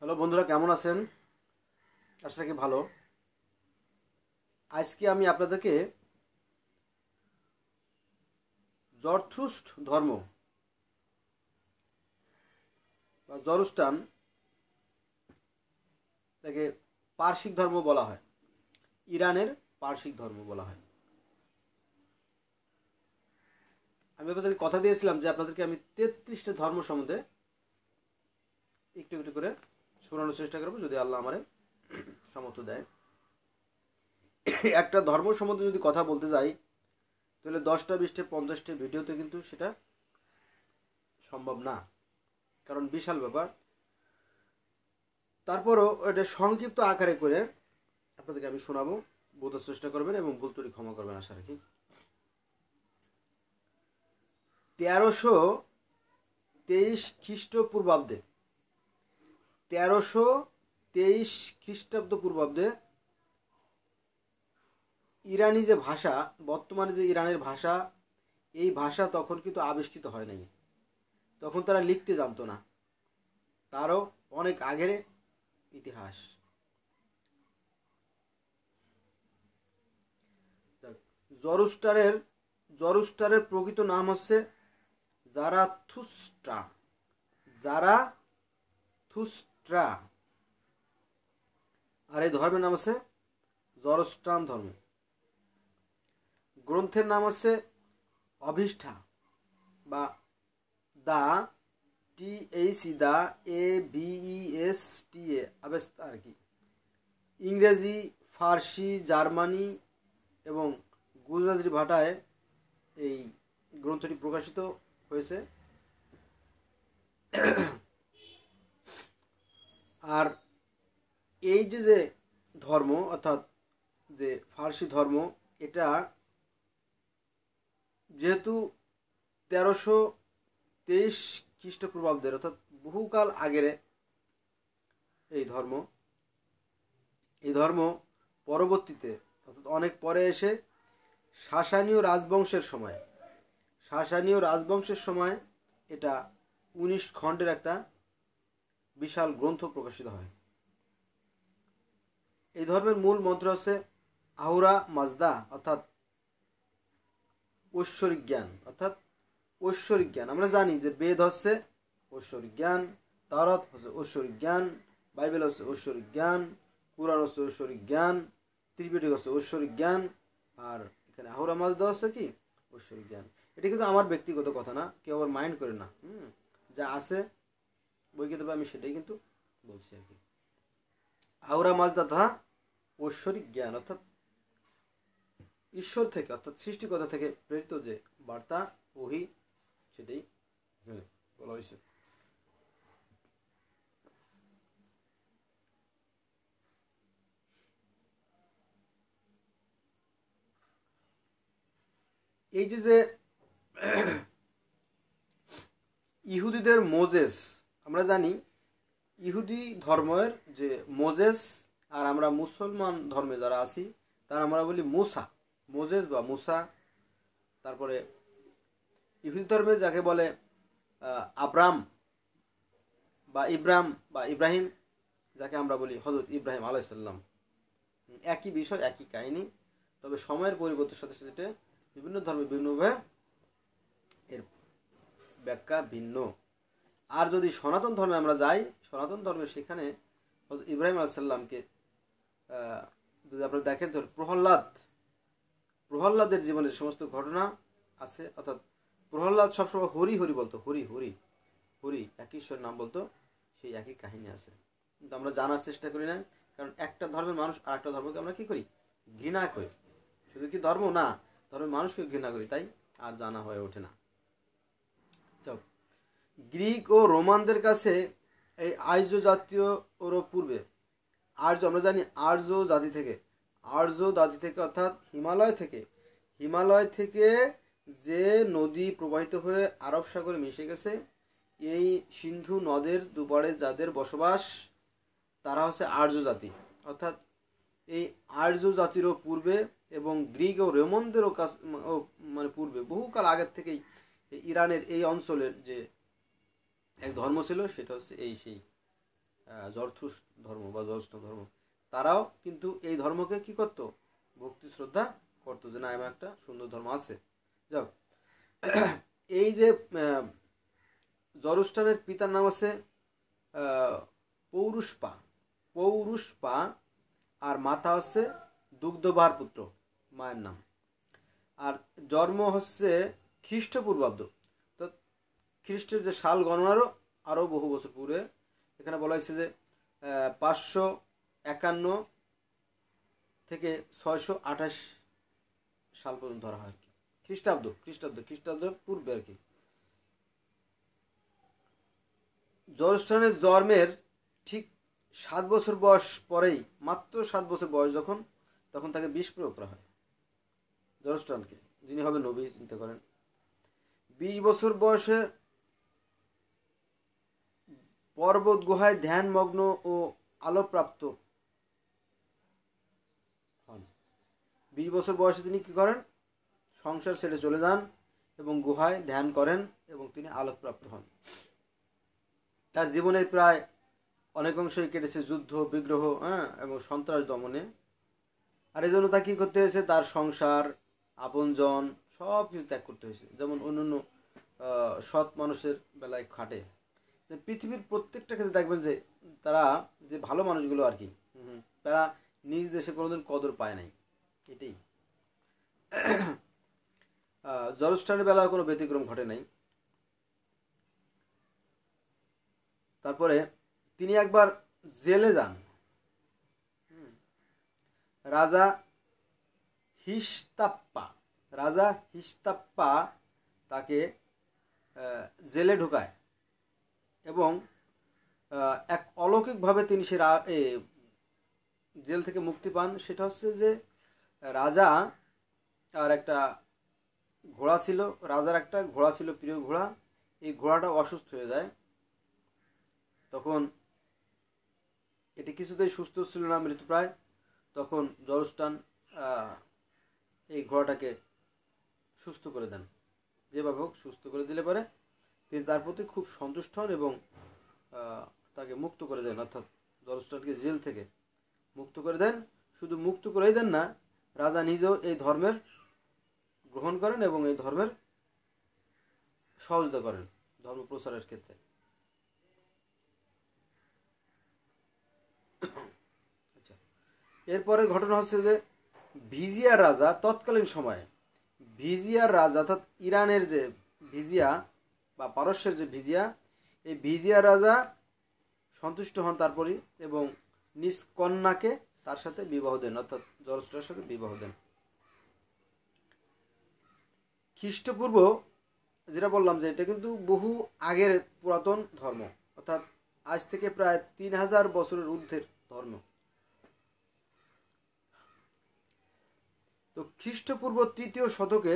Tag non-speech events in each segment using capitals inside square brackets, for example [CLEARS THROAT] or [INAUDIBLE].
hello বন্ধুরা কেমন আছেন আশা কি ভালো আজকে আমি আপনাদেরকে জরথ্রুস্ট ধর্ম বা জরুস্টান তাকে পার্শ্বিক ধর্ম বলা হয় ইরানের পার্শ্বিক ধর্ম বলা হয় আমি আপনাদের কথা দিয়েছিলাম যে আপনাদেরকে আমি তেত্রিশটা ধর্ম সম্বন্ধে একটু একটু করে শোনানোর চেষ্টা করবো যদি আল্লাহ আমারে সামর্থ্য দেয় একটা ধর্ম সম্বন্ধে যদি কথা বলতে যাই তাহলে দশটা বিশটা পঞ্চাশটা ভিডিওতে কিন্তু সেটা সম্ভব না কারণ বিশাল ব্যাপার তারপরও এটা সংক্ষিপ্ত আকারে করে আপনাদেরকে আমি শোনাবো বোঝার চেষ্টা করবেন এবং ভুল বুলতুরি ক্ষমা করবেন আশা রাখি তেরোশো তেইশ খ্রিস্টপূর্বাব্দে তেরোশো তেইশ খ্রিস্টাব্দ পূর্বাব্দে ইরানি যে ভাষা বর্তমানে যে ইরানের ভাষা এই ভাষা তখন কিন্তু আবিষ্কৃত হয় নাই তখন তারা লিখতে জানতো না তারও অনেক আগের ইতিহাস জরুস্টারের জরুস্টারের প্রকৃত নাম হচ্ছে যারা থুস্টা যারা থুস্টা জরস্ট্রা আর এই ধর্মের নাম হচ্ছে জরস্ট্রান ধর্ম গ্রন্থের নাম হচ্ছে অভিষ্ঠা বা the T H E the A V S T A Avesta আর কি ইংরেজি ফার্সি জার্মানি এবং গুজরাটি ভাটায় এই গ্রন্থটি প্রকাশিত হয়েছে আর এই যে যে ধর্ম অর্থাৎ যে ফার্সি ধর্ম এটা যেহেতু তেরোশো তেইশ খ্রিস্টপূর্বাব্দের অর্থাৎ বহুকাল আগের এই ধর্ম এই ধর্ম পরবর্তীতে অর্থাৎ অনেক পরে এসে শাসানীয় রাজবংশের সময় শাসানীয় রাজবংশের সময় এটা উনিশ খণ্ডের একটা বিশাল গ্রন্থ প্রকাশিত হয় এই ধর্মের মূল মন্ত্র হচ্ছে আহুরা মাজদা অর্থাৎ ঐশ্বরিক জ্ঞান অর্থাৎ ঐশ্বরিক জ্ঞান আমরা জানি যে বেদ হচ্ছে ঐশ্বরিক জ্ঞান তারত হচ্ছে ঐশ্বরিক জ্ঞান বাইবেল হচ্ছে ঐশ্বরিক জ্ঞান পুরাণ হচ্ছে ঐশ্বরিক জ্ঞান ত্রিপিটিক হচ্ছে ঐশ্বরিক জ্ঞান আর এখানে আহুরা মাজদা হচ্ছে কি ঐশ্বরিক জ্ঞান এটা কিন্তু আমার ব্যক্তিগত কথা না কেউ আবার মাইন্ড করে না হুম যা আছে বই বৈজ্ঞাতিকভাবে আমি সেটাই কিন্তু বলছি আর কি আওরা মাজদা তথা ঐশ্বরিক জ্ঞান অর্থাৎ ঈশ্বর থেকে অর্থাৎ সৃষ্টিকতা থেকে প্রেরিত যে বার্তা ওহি সেটাই হ্যাঁ বলা হয়েছে এই যে ইহুদিদের মোজেস আমরা জানি ইহুদি ধর্মের যে মোজেস আর আমরা মুসলমান ধর্মে যারা আছি তারা আমরা বলি মুসা মোজেস বা মুসা তারপরে ইহুদি ধর্মে যাকে বলে আব্রাম বা ইব্রাম বা ইব্রাহিম যাকে আমরা বলি হজরত ইব্রাহিম আলাইসাল্লাম একই বিষয় একই কাহিনী তবে সময়ের পরিবর্তন সাথে সাথে বিভিন্ন ধর্মে বিভিন্নভাবে এর ব্যাখ্যা ভিন্ন আর যদি সনাতন ধর্মে আমরা যাই সনাতন ধর্মে সেখানে ইব্রাহিম আলাইসাল্লামকে যদি আপনারা দেখেন তো প্রহ্লাদ প্রহ্লাদের জীবনের সমস্ত ঘটনা আছে অর্থাৎ প্রহ্লাদ সবসময় হরি হরি বলতো হরি হরি হরি এক ঈশ্বরের নাম বলতো সেই একই কাহিনী আছে কিন্তু আমরা জানার চেষ্টা করি না কারণ একটা ধর্মের মানুষ আর একটা ধর্মকে আমরা কী করি ঘৃণা করি শুধু কি ধর্ম না ধর্মের মানুষকে ঘৃণা করি তাই আর জানা হয়ে ওঠে না গ্রিক ও রোমানদের কাছে এই আর্য জাতীয় ওরও পূর্বে আর্য আমরা জানি আর্য জাতি থেকে আর্য জাতি থেকে অর্থাৎ হিমালয় থেকে হিমালয় থেকে যে নদী প্রবাহিত হয়ে আরব সাগরে মিশে গেছে এই সিন্ধু নদের দুপারে যাদের বসবাস তারা হচ্ছে আর্য জাতি অর্থাৎ এই আর্য জাতিরও পূর্বে এবং গ্রিক ও রোমানদেরও কাছ মানে পূর্বে বহুকাল আগের থেকেই ইরানের এই অঞ্চলের যে এক ধর্ম ছিল সেটা হচ্ছে এই সেই জর্থুস ধর্ম বা জর্ষ্ঠ ধর্ম তারাও কিন্তু এই ধর্মকে কি করতো ভক্তি শ্রদ্ধা করতো যে না এমন একটা সুন্দর ধর্ম আছে যাক [CLEARS THROAT] এই যে জরুষ্ঠানের পিতার নাম আছে পৌরুষপা পৌরুষপা আর মাতা হচ্ছে দুগ্ধবার পুত্র মায়ের নাম আর জন্ম হচ্ছে খ্রিস্টপূর্বাব্দ খ্রিস্টের যে সাল গণনারও আরও বহু বছর পূর্বে এখানে বলা হয়েছে যে পাঁচশো একান্ন থেকে ছয়শো আঠাশ সাল পর্যন্ত ধরা হয় আর কি খ্রিস্টাব্দ খ্রিস্টাব্দ খ্রিস্টাব্দ পূর্বে আর কি জরস্টানের জন্মের ঠিক সাত বছর বয়স পরেই মাত্র সাত বছর বয়স যখন তখন তাকে বিষ প্রয়োগ করা হয় জরস্টানকে যিনি হবে নবী চিন্তা করেন বিশ বছর বয়সে পর্বত গুহায় ধ্যানমগ্ন ও আলোপ্রাপ্ত হন বিশ বছর বয়সে তিনি কি করেন সংসার ছেড়ে চলে যান এবং গুহায় ধ্যান করেন এবং তিনি আলোকপ্রাপ্ত হন তার জীবনের প্রায় অনেক অংশই কেটেছে যুদ্ধ বিগ্রহ হ্যাঁ এবং সন্ত্রাস দমনে আর এই জন্য তা কী করতে হয়েছে তার সংসার আপনজন সব কিছু ত্যাগ করতে হয়েছে যেমন অন্য অন্য সৎ মানুষের বেলায় খাটে পৃথিবীর প্রত্যেকটা ক্ষেত্রে দেখবেন যে তারা যে ভালো মানুষগুলো আর কি তারা নিজ দেশে কোনোদিন কদর পায় নাই এটাই জলস্থানের বেলায় কোনো ব্যতিক্রম ঘটে নাই তারপরে তিনি একবার জেলে যান রাজা হিস্তাপ্পা রাজা হিস্তাপ্পা তাকে জেলে ঢুকায় এবং এক অলৌকিকভাবে তিনি সে জেল থেকে মুক্তি পান সেটা হচ্ছে যে রাজা আর একটা ঘোড়া ছিল রাজার একটা ঘোড়া ছিল প্রিয় ঘোড়া এই ঘোড়াটা অসুস্থ হয়ে যায় তখন এটি কিছুতেই সুস্থ ছিল না মৃত্যুপ্রায় তখন জলস্টান এই ঘোড়াটাকে সুস্থ করে দেন যেভাবে হোক সুস্থ করে দিলে পরে তিনি তার প্রতি খুব সন্তুষ্ট হন এবং তাকে মুক্ত করে দেন অর্থাৎ জলস্টানকে জেল থেকে মুক্ত করে দেন শুধু মুক্ত করেই দেন না রাজা নিজেও এই ধর্মের গ্রহণ করেন এবং এই ধর্মের সহযোগিতা করেন ধর্ম প্রচারের ক্ষেত্রে আচ্ছা এরপরের ঘটনা হচ্ছে যে ভিজিয়া রাজা তৎকালীন সময়ে ভিজিয়ার রাজা অর্থাৎ ইরানের যে ভিজিয়া বা পারস্যের যে ভিজিয়া এই ভিজিয়া রাজা সন্তুষ্ট হন তারপরই এবং নিজ কন্যাকে তার সাথে বিবাহ দেন অর্থাৎ জরস্টার সাথে বিবাহ দেন খ্রিস্টপূর্ব যেটা বললাম যে এটা কিন্তু বহু আগের পুরাতন ধর্ম অর্থাৎ আজ থেকে প্রায় তিন হাজার বছরের ঊর্ধ্বের ধর্ম তো খ্রিস্টপূর্ব তৃতীয় শতকে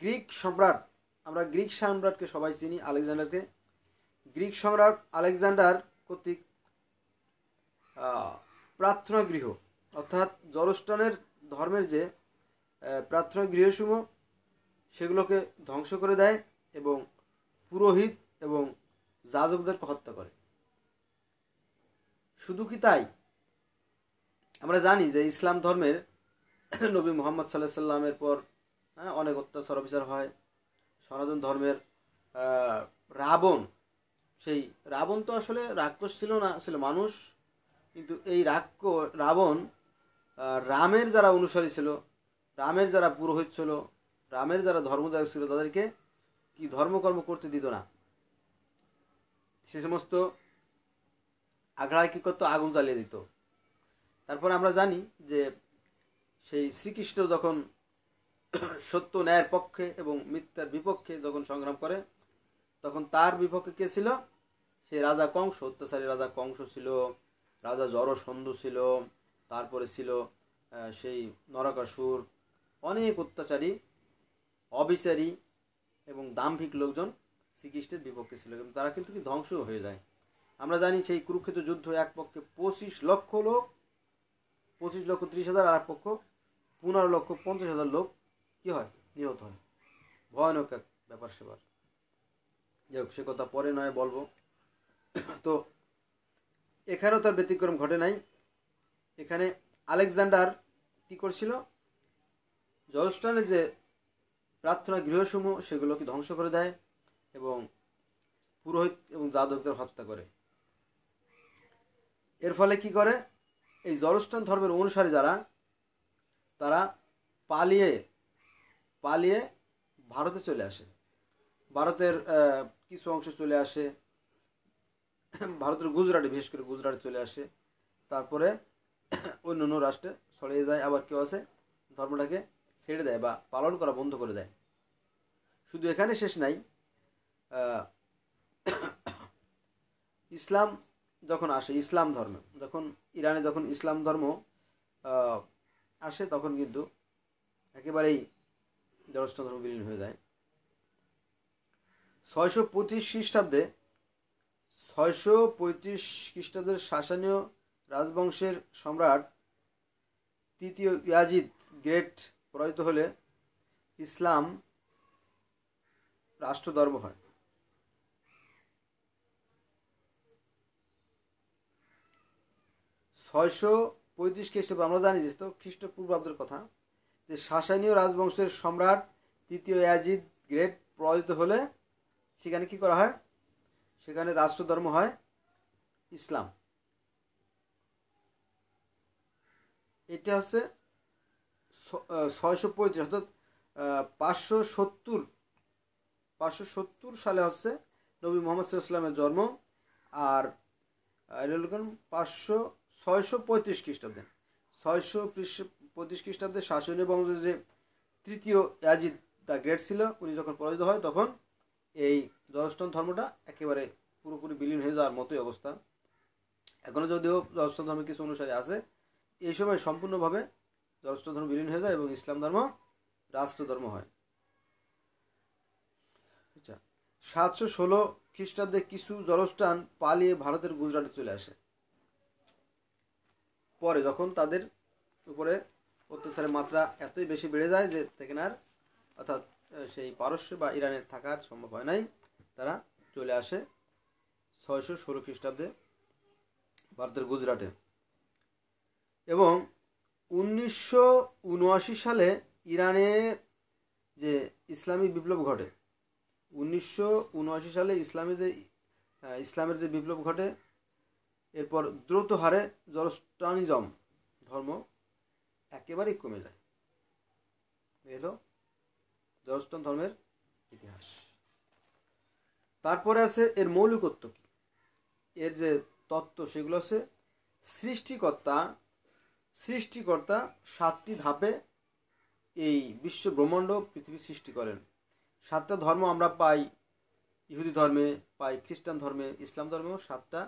গ্রিক সম্রাট আমরা গ্রিক সম্রাটকে সবাই চিনি আলেকজান্ডারকে গ্রিক সম্রাট আলেকজান্ডার কর্তৃক প্রার্থনা গৃহ অর্থাৎ জরস্টানের ধর্মের যে প্রার্থনা গৃহসমূহ সেগুলোকে ধ্বংস করে দেয় এবং পুরোহিত এবং যাজকদেরকে হত্যা করে শুধু কি তাই আমরা জানি যে ইসলাম ধর্মের নবী মোহাম্মদ সাল্লাহ সাল্লামের পর হ্যাঁ অনেক অত্যাচার অবিচার হয় সনাতন ধর্মের রাবণ সেই রাবণ তো আসলে রাক্ষস ছিল না ছিল মানুষ কিন্তু এই রাক্ষ রাবণ রামের যারা অনুসারী ছিল রামের যারা পুরোহিত ছিল রামের যারা ধর্মদায়ক ছিল তাদেরকে কি ধর্মকর্ম করতে দিত না সে সমস্ত আগ্রায় কী করতো আগুন জ্বালিয়ে দিত তারপর আমরা জানি যে সেই শ্রীকৃষ্ণ যখন সত্য ন্যায়ের পক্ষে এবং মিথ্যার বিপক্ষে যখন সংগ্রাম করে তখন তার বিপক্ষে কে ছিল সে রাজা কংস অত্যাচারী রাজা কংস ছিল রাজা জরসন্ধ ছিল তারপরে ছিল সেই নরকাসুর অনেক অত্যাচারী অবিচারী এবং দাম্ভিক লোকজন শ্রীকৃষ্ণের বিপক্ষে ছিল কিন্তু তারা কিন্তু কি ধ্বংস হয়ে যায় আমরা জানি সেই কুরুক্ষেত্র যুদ্ধ এক পক্ষে পঁচিশ লক্ষ লোক পঁচিশ লক্ষ ত্রিশ হাজার আর এক পক্ষ পনেরো লক্ষ পঞ্চাশ হাজার লোক কী হয় নিহত হয় ভয়ানক এক ব্যাপার সেবার যাই হোক সে কথা পরে নয় বলবো তো এখানেও তার ব্যতিক্রম ঘটে নাই এখানে আলেকজান্ডার কি করছিল জলস্টানের যে প্রার্থনা গৃহসমূহ সেগুলোকে ধ্বংস করে দেয় এবং পুরোহিত এবং যাদবদের হত্যা করে এর ফলে কি করে এই জলস্টান ধর্মের অনুসারে যারা তারা পালিয়ে পালিয়ে ভারতে চলে আসে ভারতের কিছু অংশ চলে আসে ভারতের গুজরাটে বিশেষ করে গুজরাটে চলে আসে তারপরে অন্য অন্য রাষ্ট্রে ছড়িয়ে যায় আবার কেউ আছে ধর্মটাকে ছেড়ে দেয় বা পালন করা বন্ধ করে দেয় শুধু এখানে শেষ নাই ইসলাম যখন আসে ইসলাম ধর্ম যখন ইরানে যখন ইসলাম ধর্ম আসে তখন কিন্তু একেবারেই জনষ্ঠ ধর্ম বিলীন হয়ে যায় ছয়শো পঁচিশ খ্রিস্টাব্দে ছয়শো পঁয়ত্রিশ খ্রিস্টাব্দের শাসনীয় রাজবংশের সম্রাট তৃতীয় ইয়াজিদ গ্রেট পরাজিত হলে ইসলাম রাষ্ট্রধর্ম হয় ছয়শো পঁয়ত্রিশ খ্রিস্টাব্দ আমরা জানি যে তো খ্রিস্টপূর্বাব্দের কথা যে শাসানীয় রাজবংশের সম্রাট তৃতীয় অ্যাজিদ গ্রেট পরাজিত হলে সেখানে কি করা হয় সেখানে রাষ্ট্রধর্ম হয় ইসলাম এটা হচ্ছে ছয়শো পঁয়ত্রিশ অর্থাৎ পাঁচশো সত্তর পাঁচশো সত্তর সালে হচ্ছে নবী মোহাম্মদ সাল্লামের জন্ম আর পাঁচশো ছয়শো পঁয়ত্রিশ খ্রিস্টাব্দে ছয়শো পঁচিশ খ্রিস্টাব্দে শাসনীয় বংশ যে তৃতীয় ইয়াজিদ দ্য গ্রেট ছিল উনি যখন পরাজিত হয় তখন এই জলস্টন ধর্মটা একেবারে পুরোপুরি বিলীন হয়ে যাওয়ার মতোই অবস্থা এখনও যদিও জলস্টন ধর্মের কিছু অনুসারী আছে এই সময় সম্পূর্ণভাবে জলস্টন ধর্ম বিলীন হয়ে যায় এবং ইসলাম ধর্ম রাষ্ট্র ধর্ম হয় আচ্ছা সাতশো ষোলো খ্রিস্টাব্দে কিছু জলস্টান পালিয়ে ভারতের গুজরাটে চলে আসে পরে যখন তাদের উপরে অত্যাচারের মাত্রা এতই বেশি বেড়ে যায় যে তেকেনার অর্থাৎ সেই পারস্য বা ইরানের থাকার সম্ভব হয় নাই তারা চলে আসে ছয়শো ষোলো খ্রিস্টাব্দে ভারতের গুজরাটে এবং উনিশশো সালে ইরানের যে ইসলামী বিপ্লব ঘটে উনিশশো সালে ইসলামী যে ইসলামের যে বিপ্লব ঘটে এরপর দ্রুত হারে জরস্টানিজম ধর্ম একেবারেই কমে যায় এল জরস্টন ধর্মের ইতিহাস তারপরে আছে এর মৌলিকত্ব কি এর যে তত্ত্ব সেগুলো আছে সৃষ্টিকর্তা সৃষ্টিকর্তা সাতটি ধাপে এই বিশ্ব ব্রহ্মাণ্ড পৃথিবী সৃষ্টি করেন সাতটা ধর্ম আমরা পাই ইহুদি ধর্মে পাই খ্রিস্টান ধর্মে ইসলাম ধর্মেও সাতটা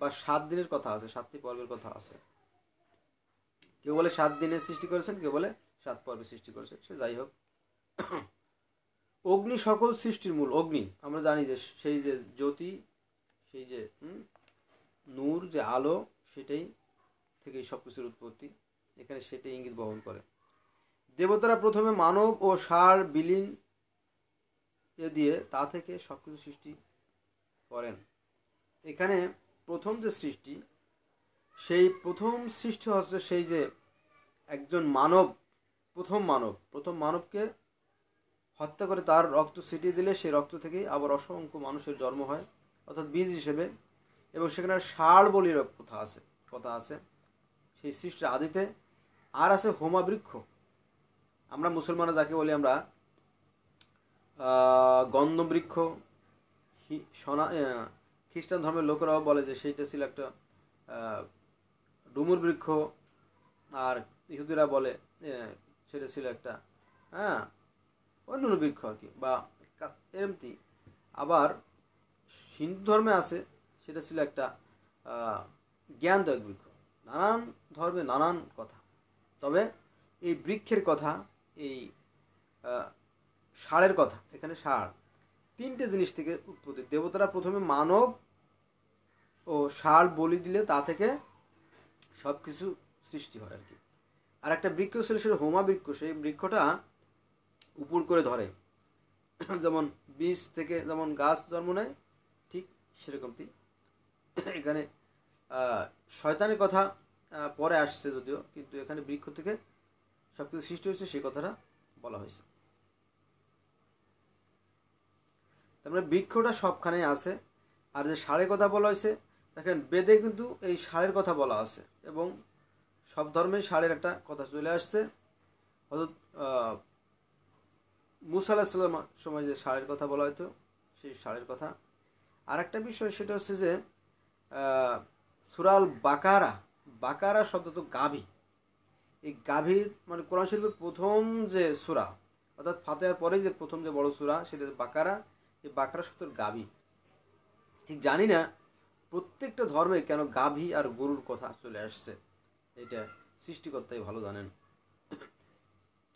বা সাত দিনের কথা আছে সাতটি পর্বের কথা আছে কেউ বলে সাত দিনের সৃষ্টি করেছেন কেউ বলে সাত পর্বে সৃষ্টি করেছেন সে যাই হোক অগ্নি সকল সৃষ্টির মূল অগ্নি আমরা জানি যে সেই যে জ্যোতি সেই যে নূর যে আলো সেটাই থেকে সব কিছুর উৎপত্তি এখানে সেটাই ইঙ্গিত বহন করে দেবতারা প্রথমে মানব ও সার বিলীন এ দিয়ে তা থেকে সব কিছু সৃষ্টি করেন এখানে প্রথম যে সৃষ্টি সেই প্রথম সৃষ্টি হচ্ছে সেই যে একজন মানব প্রথম মানব প্রথম মানবকে হত্যা করে তার রক্ত ছিটিয়ে দিলে সেই রক্ত থেকেই আবার অসংখ্য মানুষের জন্ম হয় অর্থাৎ বীজ হিসেবে এবং সেখানে ষাঁড় বলির কথা আছে কথা আছে সেই সৃষ্টির আদিতে আর আছে হোমা বৃক্ষ আমরা মুসলমানরা যাকে বলি আমরা গন্ধ বৃক্ষ খ্রিস্টান ধর্মের লোকেরাও বলে যে সেইটা ছিল একটা ডুমুর বৃক্ষ আর ইহুদিরা বলে সেটা ছিল একটা হ্যাঁ অন্য বৃক্ষ আর কি বা এরমতি আবার হিন্দু ধর্মে আছে সেটা ছিল একটা জ্ঞানদায়ক বৃক্ষ নানান ধর্মে নানান কথা তবে এই বৃক্ষের কথা এই ষাঁড়ের কথা এখানে সার তিনটে জিনিস থেকে উৎপত্তি দেবতারা প্রথমে মানব ও ষাঁড় বলি দিলে তা থেকে সব কিছু সৃষ্টি হয় আর কি আর একটা বৃক্ষ ছিল সেটা হোমা বৃক্ষ সেই বৃক্ষটা উপর করে ধরে যেমন বীজ থেকে যেমন গাছ জন্ম নেয় ঠিক সেরকমটি এখানে শয়তানের কথা পরে আসছে যদিও কিন্তু এখানে বৃক্ষ থেকে সব কিছু সৃষ্টি হয়েছে সেই কথাটা বলা হয়েছে তারপরে মানে বৃক্ষটা সবখানে আছে আর যে সারের কথা বলা হয়েছে দেখেন বেদে কিন্তু এই ষাঁড়ের কথা বলা আছে এবং সব ধর্মে ষাঁড়ের একটা কথা চলে আসছে হজরত মুসা সময় যে ষাঁড়ের কথা বলা হয়তো সেই ষাঁড়ের কথা আর একটা বিষয় সেটা হচ্ছে যে সুরাল বাকারা বাকারা শব্দ তো গাভী এই গাভীর মানে কোরআন শরীফের প্রথম যে সুরা অর্থাৎ ফাতেহার পরে যে প্রথম যে বড় সুরা সেটা বাকারা এই বাকারা শব্দ গাভী ঠিক জানি না প্রত্যেকটা ধর্মে কেন গাভী আর গরুর কথা চলে আসছে এটা সৃষ্টিকর্তাই ভালো জানেন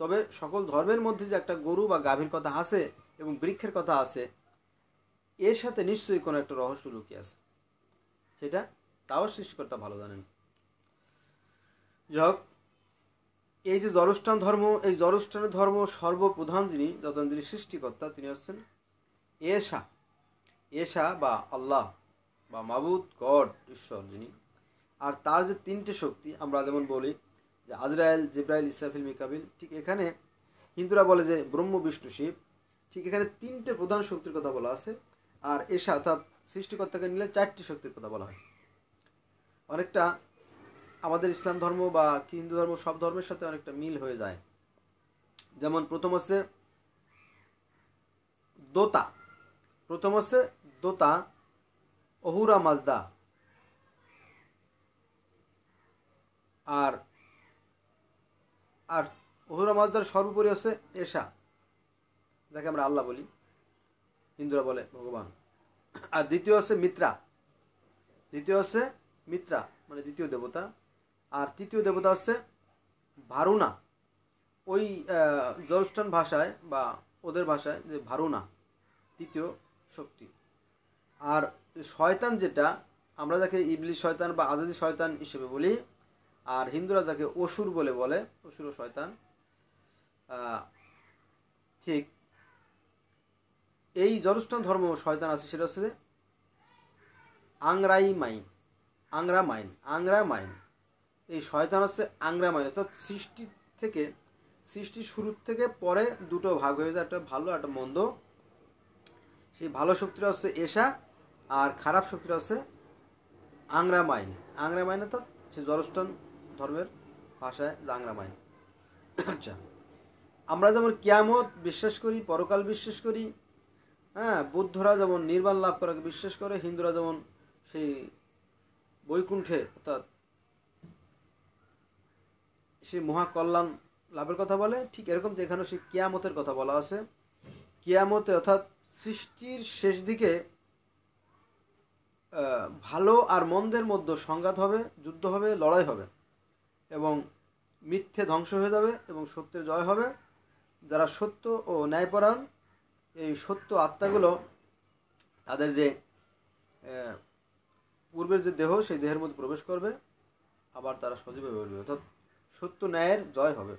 তবে সকল ধর্মের মধ্যে যে একটা গরু বা গাভীর কথা আছে এবং বৃক্ষের কথা আছে এর সাথে নিশ্চয়ই কোনো একটা রহস্য লুকিয়ে আছে সেটা তাও সৃষ্টিকর্তা ভালো জানেন যাই এই যে জরুষ্ঠান ধর্ম এই জরুষ্ঠানের ধর্ম সর্বপ্রধান যিনি যত যিনি সৃষ্টিকর্তা তিনি হচ্ছেন এশা এশা বা আল্লাহ বা মাবুদ গড ঈশ্বর যিনি আর তার যে তিনটে শক্তি আমরা যেমন বলি যে আজরায়েল জিব্রাইল ইসরাফিল মিকাবিল ঠিক এখানে হিন্দুরা বলে যে ব্রহ্ম বিষ্ণু শিব ঠিক এখানে তিনটে প্রধান শক্তির কথা বলা আছে আর এসা অর্থাৎ সৃষ্টিকর্তাকে নিলে চারটি শক্তির কথা বলা হয় অনেকটা আমাদের ইসলাম ধর্ম বা হিন্দু ধর্ম সব ধর্মের সাথে অনেকটা মিল হয়ে যায় যেমন প্রথম হচ্ছে দোতা প্রথম হচ্ছে দোতা অহুরা মাজদা আর আর অহুরা মাজদার সর্বোপরি হচ্ছে এশা যাকে আমরা আল্লাহ বলি হিন্দুরা বলে ভগবান আর দ্বিতীয় হচ্ছে মিত্রা দ্বিতীয় হচ্ছে মিত্রা মানে দ্বিতীয় দেবতা আর তৃতীয় দেবতা হচ্ছে ভারুনা ওই জলস্টান ভাষায় বা ওদের ভাষায় যে ভারুনা তৃতীয় শক্তি আর শয়তান যেটা আমরা যাকে ইবলি শয়তান বা আজাদি শয়তান হিসেবে বলি আর হিন্দুরা যাকে অসুর বলে বলে অসুর ও শয়তান ঠিক এই জরস্টান ধর্ম শয়তান আছে সেটা হচ্ছে Angra Mainyu Angra Mainyu Angra Mainyu এই শয়তান হচ্ছে আংরা মাইন অর্থাৎ সৃষ্টি থেকে সৃষ্টি শুরুর থেকে পরে দুটো ভাগ হয়ে যায় একটা ভালো একটা মন্দ সেই ভালো শক্তিটা হচ্ছে এসা আর খারাপ শক্তিটা হচ্ছে আংরা মাইন আংরা মাইন অর্থাৎ সে জরস্টন ধর্মের ভাষায় আংরা মাইন আচ্ছা আমরা যেমন কিয়ামত বিশ্বাস করি পরকাল বিশ্বাস করি হ্যাঁ বৌদ্ধরা যেমন নির্বাণ লাভ করাকে বিশ্বাস করে হিন্দুরা যেমন সেই বৈকুণ্ঠে অর্থাৎ সেই মহাকল্যাণ লাভের কথা বলে ঠিক এরকম তো এখানেও সেই কিয়ামতের কথা বলা আছে কিয়ামতে অর্থাৎ সৃষ্টির শেষ দিকে ভালো আর মন্দের মধ্যে সংঘাত হবে যুদ্ধ হবে লড়াই হবে এবং মিথ্যে ধ্বংস হয়ে যাবে এবং সত্যের জয় হবে যারা সত্য ও ন্যায়পরায়ণ এই সত্য আত্মাগুলো তাদের যে পূর্বের যে দেহ সেই দেহের মধ্যে প্রবেশ করবে আবার তারা সজীবে বেরবে অর্থাৎ সত্য ন্যায়ের জয় হবে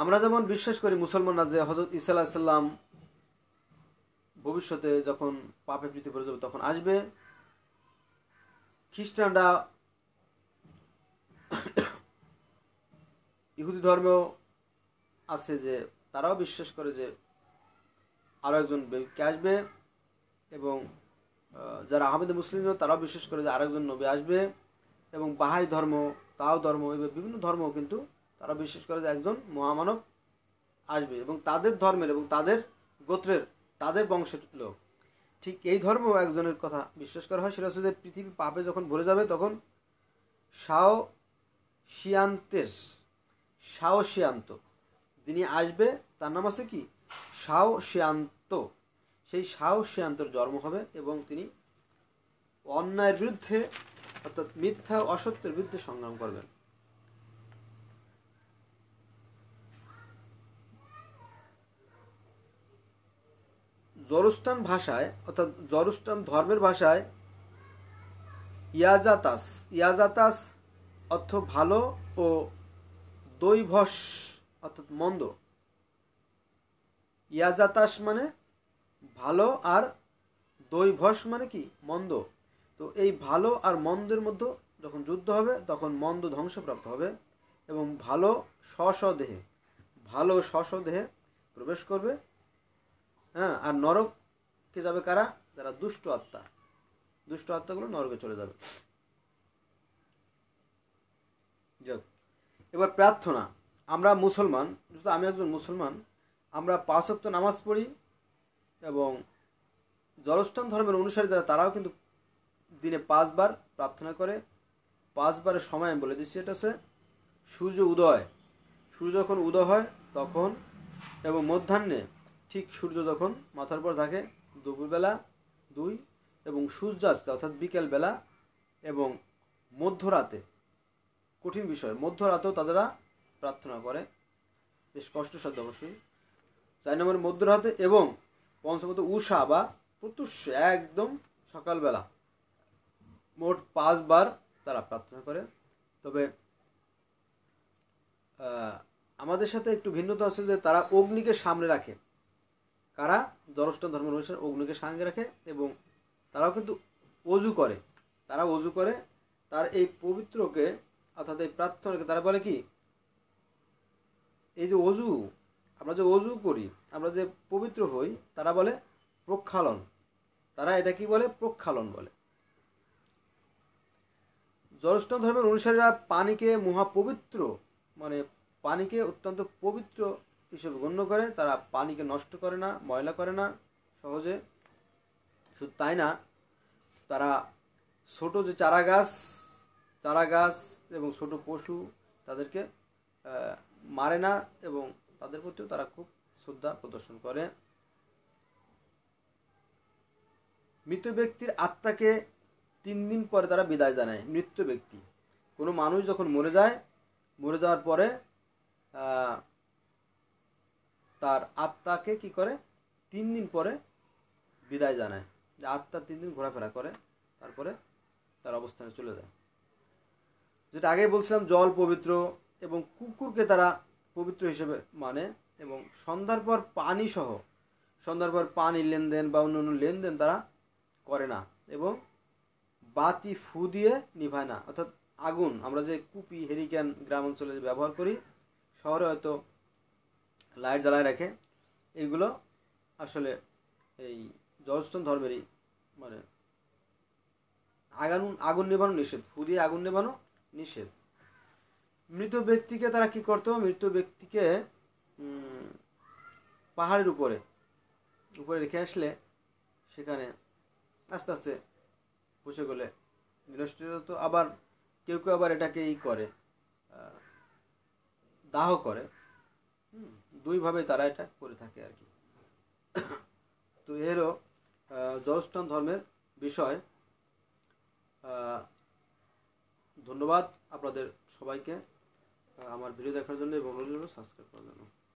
আমরা যেমন বিশ্বাস করি মুসলমানরা যে হজরত ইসাল্লাহ সাল্লাম ভবিষ্যতে যখন পাপে পৃথিবী পড়ে যাবে তখন আসবে খ্রিস্টানরা ইহুদি ধর্মেও আছে যে তারাও বিশ্বাস করে যে আরও একজন ব্যক্তি আসবে এবং যারা আহমেদ মুসলিম তারাও বিশ্বাস করে যে আরেকজন নবী আসবে এবং বাহাই ধর্ম তাও ধর্ম এবং বিভিন্ন ধর্ম কিন্তু তারা বিশ্বাস করে যে একজন মহামানব আসবে এবং তাদের ধর্মের এবং তাদের গোত্রের তাদের বংশের লোক ঠিক এই ধর্ম একজনের কথা বিশ্বাস করা হয় সেটা হচ্ছে যে পৃথিবী পাপে যখন ভরে যাবে তখন সাও শিয়ান্তেস সাও শিয়ান্ত যিনি আসবে তার নাম আছে কি সাও শিয়ান্ত সেই সাও শিয়ান্তর জন্ম হবে এবং তিনি অন্যায়ের বিরুদ্ধে অর্থাৎ মিথ্যা অসত্যের বিরুদ্ধে সংগ্রাম করবেন জরস্টান ভাষায় অর্থাৎ জরস্টান ধর্মের ভাষায় ইয়াজাতাস ইয়াজাতাস অর্থ ভালো ও দৈভস অর্থাৎ মন্দ ইয়াজাতাস মানে ভালো আর দৈভস মানে কি মন্দ তো এই ভালো আর মন্দের মধ্যে যখন যুদ্ধ হবে তখন মন্দ ধ্বংসপ্রাপ্ত হবে এবং ভালো স্ব ভালো স্ব প্রবেশ করবে হ্যাঁ আর নরককে যাবে কারা যারা দুষ্ট আত্মা দুষ্ট আত্মাগুলো নরকে চলে যাবে যাক এবার প্রার্থনা আমরা মুসলমান যেহেতু আমি একজন মুসলমান আমরা পাঁচক্ত নামাজ পড়ি এবং জলস্থান ধর্মের অনুসারে যারা তারাও কিন্তু দিনে পাঁচবার প্রার্থনা করে পাঁচবারের সময় বলে দিচ্ছি এটা সে সূর্য উদয় সূর্য যখন উদয় হয় তখন এবং মধ্যাহ্নে ঠিক সূর্য যখন মাথার পর থাকে দুপুরবেলা দুই এবং সূর্যাস্ত অর্থাৎ বিকেলবেলা এবং মধ্যরাতে কঠিন বিষয় মধ্যরাতেও তারা প্রার্থনা করে বেশ কষ্টসাধ্য অবশ্যই চার নম্বর মধ্যরাতে এবং পঞ্চমত উষা বা প্রত্যুষ একদম সকালবেলা মোট পাঁচবার তারা প্রার্থনা করে তবে আমাদের সাথে একটু ভিন্নতা আছে যে তারা অগ্নিকে সামনে রাখে কারা জনষ্টান ধর্মের অনুষ্ঠান অগ্নিকে সাঙ্গে রাখে এবং তারাও কিন্তু অজু করে তারা অজু করে তার এই পবিত্রকে অর্থাৎ এই প্রার্থনাকে তারা বলে কি এই যে অজু আমরা যে অজু করি আমরা যে পবিত্র হই তারা বলে প্রক্ষালন তারা এটা কি বলে প্রক্ষালন বলে জরষ্ট ধর্মের অনুসারীরা পানিকে মহাপবিত্র মানে পানিকে অত্যন্ত পবিত্র হিসেবে গণ্য করে তারা পানিকে নষ্ট করে না ময়লা করে না সহজে শুধু তাই না তারা ছোটো যে চারা গাছ চারা গাছ এবং ছোট পশু তাদেরকে মারে না এবং তাদের প্রতিও তারা খুব শ্রদ্ধা প্রদর্শন করে মৃত ব্যক্তির আত্মাকে তিন দিন পরে তারা বিদায় জানায় মৃত্যু ব্যক্তি কোনো মানুষ যখন মরে যায় মরে যাওয়ার পরে তার আত্মাকে কি করে তিন দিন পরে বিদায় জানায় যে আত্মা তিন দিন ঘোরাফেরা করে তারপরে তার অবস্থানে চলে যায় যেটা আগে বলছিলাম জল পবিত্র এবং কুকুরকে তারা পবিত্র হিসেবে মানে এবং সন্ধ্যার পর পানি সহ সন্ধ্যার পর পানি লেনদেন বা অন্য অন্য লেনদেন তারা করে না এবং বাতি ফু দিয়ে নিভায় না অর্থাৎ আগুন আমরা যে কুপি হেরিক্যান গ্রাম অঞ্চলে ব্যবহার করি শহরে হয়তো লাইট জ্বালায় রাখে এইগুলো আসলে এই জলস্টন ধর্মেরই মানে আগানুন আগুন নেভানো নিষেধ ফুরিয়ে আগুন নেভানো নিষেধ মৃত ব্যক্তিকে তারা কি করতো মৃত ব্যক্তিকে পাহাড়ের উপরে উপরে রেখে আসলে সেখানে আস্তে আস্তে বসে গেলে তো আবার কেউ কেউ আবার এটাকে ই করে দাহ করে দুইভাবে তারা এটা করে থাকে আর কি তো এরও জলস্টন ধর্মের বিষয় ধন্যবাদ আপনাদের সবাইকে আমার ভিডিও দেখার জন্য এবং সাবস্ক্রাইব করার জন্য